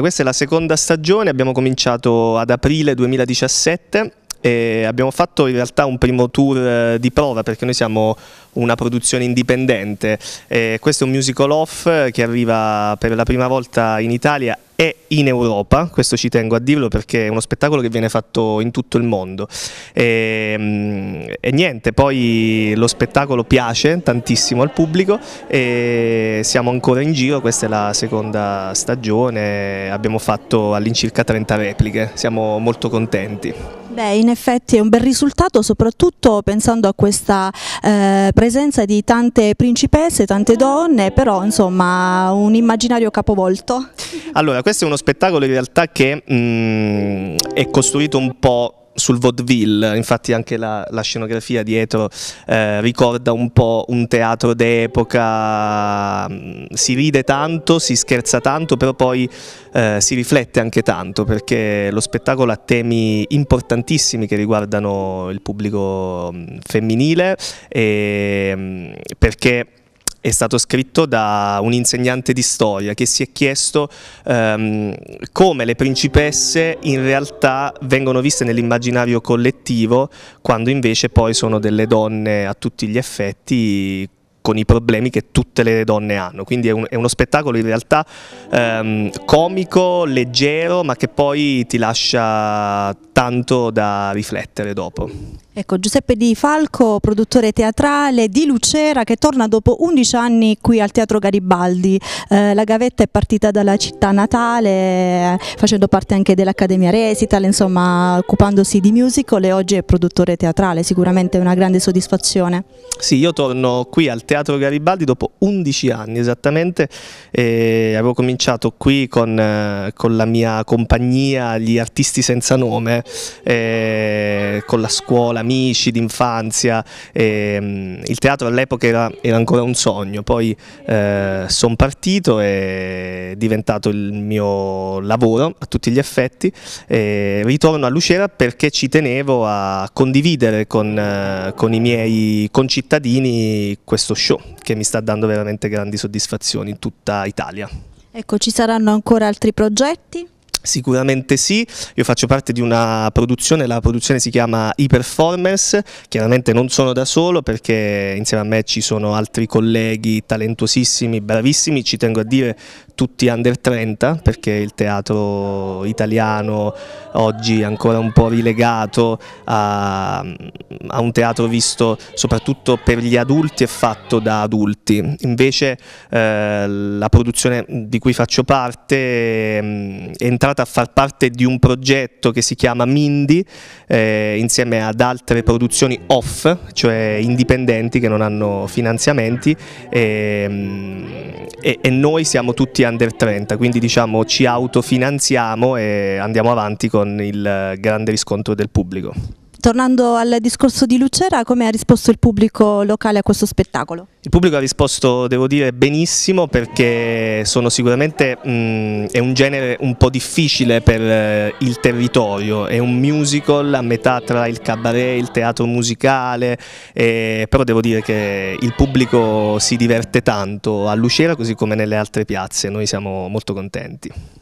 Questa è la seconda stagione, abbiamo cominciato ad aprile 2017 e abbiamo fatto in realtà un primo tour eh, di prova perché noi siamo una produzione indipendente. E questo è un musical off che arriva per la prima volta in Italia e in Europa, questo ci tengo a dirlo perché è uno spettacolo che viene fatto in tutto il mondo. E, ehm, e niente, poi lo spettacolo piace tantissimo al pubblico e siamo ancora in giro, questa è la seconda stagione, abbiamo fatto all'incirca 30 repliche, siamo molto contenti. Beh, in effetti è un bel risultato, soprattutto pensando a questa eh, presenza di tante principesse, tante donne, però insomma un immaginario capovolto. Allora, questo è uno spettacolo in realtà che mh, mm, è costruito un po' sul vaudeville, infatti anche la, la scenografia dietro eh, ricorda un po' un teatro d'epoca, mm, si ride tanto, si scherza tanto, però poi eh, si riflette anche tanto perché lo spettacolo ha temi importantissimi che riguardano il pubblico mm, femminile e mm, perché è stato scritto da un insegnante di storia che si è chiesto ehm, come le principesse in realtà vengono viste nell'immaginario collettivo quando invece poi sono delle donne a tutti gli effetti con i problemi che tutte le donne hanno, quindi è, un, è uno spettacolo in realtà ehm, comico, leggero, ma che poi ti lascia tanto da riflettere dopo. Ecco, Giuseppe Di Falco, produttore teatrale di Lucera che torna dopo 11 anni qui al Teatro Garibaldi. Eh, la gavetta è partita dalla città natale, facendo parte anche dell'Accademia Resital, insomma occupandosi di musical e oggi è produttore teatrale, sicuramente è una grande soddisfazione. Sì, io torno qui al Teatro Teatro Garibaldi dopo 11 anni esattamente, e avevo cominciato qui con, eh, con la mia compagnia, gli artisti senza nome, eh, con la scuola, amici d'infanzia, mm, il teatro all'epoca era, era, ancora un sogno, poi eh, sono partito e è diventato il mio lavoro a tutti gli effetti, ritorno a Lucera perché ci tenevo a condividere con, eh, con i miei concittadini questo show show che mi sta dando veramente grandi soddisfazioni in tutta Italia. Ecco, ci saranno ancora altri progetti? Sicuramente sì, io faccio parte di una produzione, la produzione si chiama E-Performance, chiaramente non sono da solo perché insieme a me ci sono altri colleghi talentuosissimi, bravissimi, ci tengo a dire tutti under 30 perché il teatro italiano oggi è ancora un po' rilegato a, a un teatro visto soprattutto per gli adulti e fatto da adulti. Invece eh, la produzione di cui faccio parte eh, è entrata a far parte di un progetto che si chiama Mindy eh, insieme ad altre produzioni off, cioè indipendenti che non hanno finanziamenti. E, mm, e, e, noi siamo tutti under 30, quindi diciamo ci autofinanziamo e andiamo avanti con il eh, grande riscontro del pubblico. Tornando al discorso di Lucera, come ha risposto il pubblico locale a questo spettacolo? Il pubblico ha risposto, devo dire, benissimo perché sono sicuramente mh, mm, è un genere un po' difficile per eh, il territorio, è un musical a metà tra il cabaret, il teatro musicale, eh, però devo dire che il pubblico si diverte tanto a Lucera così come nelle altre piazze, noi siamo molto contenti.